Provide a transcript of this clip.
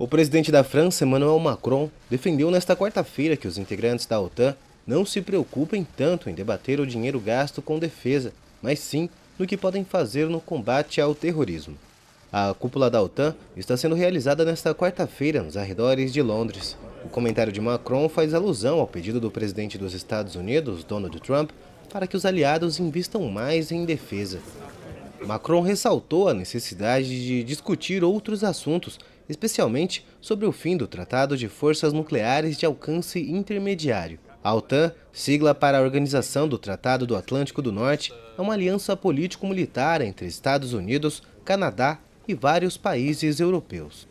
O presidente da França, Emmanuel Macron, defendeu nesta quarta-feira que os integrantes da OTAN não se preocupem tanto em debater o dinheiro gasto com defesa, mas sim no que podem fazer no combate ao terrorismo. A cúpula da OTAN está sendo realizada nesta quarta-feira nos arredores de Londres. O comentário de Macron faz alusão ao pedido do presidente dos Estados Unidos, Donald Trump, para que os aliados investam mais em defesa. Macron ressaltou a necessidade de discutir outros assuntos especialmente sobre o fim do Tratado de Forças Nucleares de Alcance Intermediário. A OTAN, sigla para a Organização do Tratado do Atlântico do Norte, é uma aliança político-militar entre Estados Unidos, Canadá e vários países europeus.